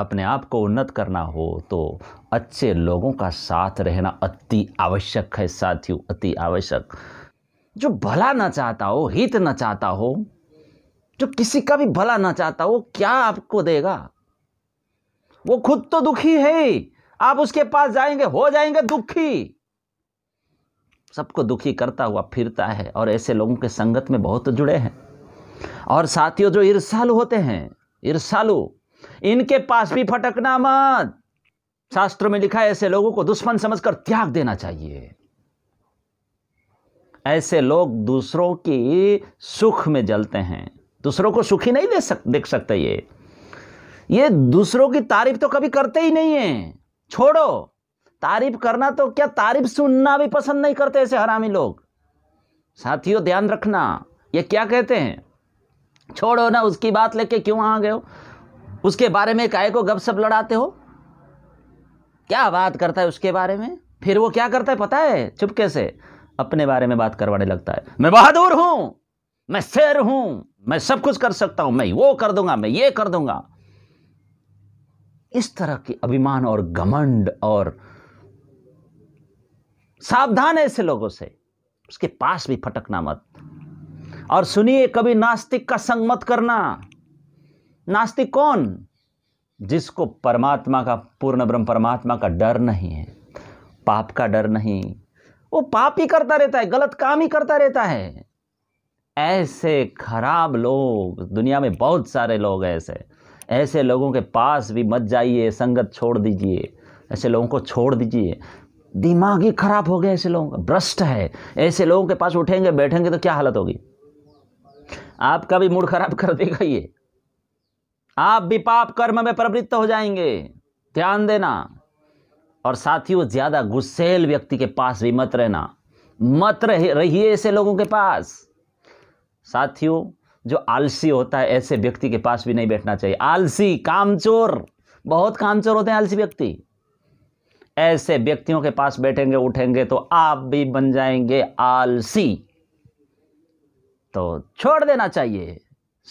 अपने आप को उन्नत करना हो तो अच्छे लोगों का साथ रहना अति आवश्यक है साथियों अति आवश्यक जो भला ना चाहता हो हित ना चाहता हो जो किसी का भी भला ना चाहता हो क्या आपको देगा वो खुद तो दुखी है आप उसके पास जाएंगे हो जाएंगे दुखी सबको दुखी करता हुआ फिरता है और ऐसे लोगों के संगत में बहुत जुड़े हैं और साथियों जो ईर्षालु होते हैं ईर्षालु इनके पास भी फटकना मत शास्त्रों में लिखा है ऐसे लोगों को दुश्मन समझकर त्याग देना चाहिए ऐसे लोग दूसरों की सुख में जलते हैं दूसरों को सुखी नहीं दे सक देख सकते ये ये दूसरों की तारीफ तो कभी करते ही नहीं है छोड़ो तारीफ करना तो क्या तारीफ सुनना भी पसंद नहीं करते ऐसे हरामी लोग साथियों ध्यान रखना ये क्या कहते हैं छोड़ो ना उसकी बात लेके क्यों आ गए हो उसके बारे में काय को गप सप लड़ाते हो क्या बात करता है उसके बारे में फिर वो क्या करता है पता है चुपके से अपने बारे में बात करवाने लगता है मैं बहादुर हूं मैं शेर हूं मैं सब कुछ कर सकता हूं मैं वो कर दूंगा मैं ये कर दूंगा इस तरह के अभिमान और घमंड और सावधान है ऐसे लोगों से उसके पास भी फटकना मत और सुनिए कभी नास्तिक का संग मत करना नास्तिक कौन जिसको परमात्मा का पूर्ण ब्रह्म परमात्मा का डर नहीं है पाप का डर नहीं वो पाप ही करता रहता है गलत काम ही करता रहता है ऐसे खराब लोग दुनिया में बहुत सारे लोग ऐसे ऐसे लोगों के पास भी मत जाइए संगत छोड़ दीजिए ऐसे लोगों को छोड़ दीजिए दिमाग ही खराब हो गया ऐसे लोगों का भ्रष्ट है ऐसे लोगों के पास उठेंगे बैठेंगे तो क्या हालत होगी आपका भी मूड खराब कर देगा ये आप भी पाप कर्म में प्रवृत्त हो जाएंगे ध्यान देना और साथियों ज़्यादा गुस्सेल व्यक्ति के पास भी मत रहना मत रहिए ऐसे लोगों के पास साथियों जो आलसी होता है ऐसे व्यक्ति के पास भी नहीं बैठना चाहिए आलसी कामचोर बहुत कामचोर होते हैं आलसी व्यक्ति ऐसे व्यक्तियों के पास बैठेंगे उठेंगे तो आप भी बन जाएंगे आलसी तो छोड़ देना चाहिए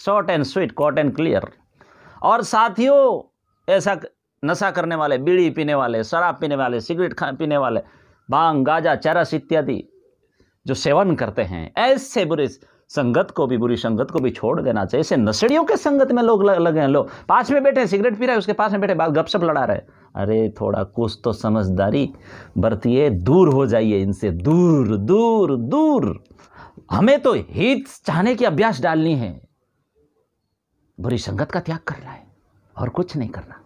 शॉर्ट एंड स्वीट कॉट एंड क्लियर और साथियों ऐसा नशा करने वाले बीड़ी पीने वाले शराब पीने वाले सिगरेट खा पीने वाले भांग गाजा चरस इत्यादि जो सेवन करते हैं ऐसे बुरे संगत को भी बुरी संगत को भी छोड़ देना चाहिए ऐसे नशड़ियों के संगत में लोग लगे हैं लोग पास में बैठे सिगरेट पी रहे उसके पास में बैठे बात गपशप लड़ा रहे अरे थोड़ा कुछ तो समझदारी बरतिए दूर हो जाइए इनसे दूर दूर दूर हमें तो हित चाहने की अभ्यास डालनी है बुरी संगत का त्याग करना है और कुछ नहीं करना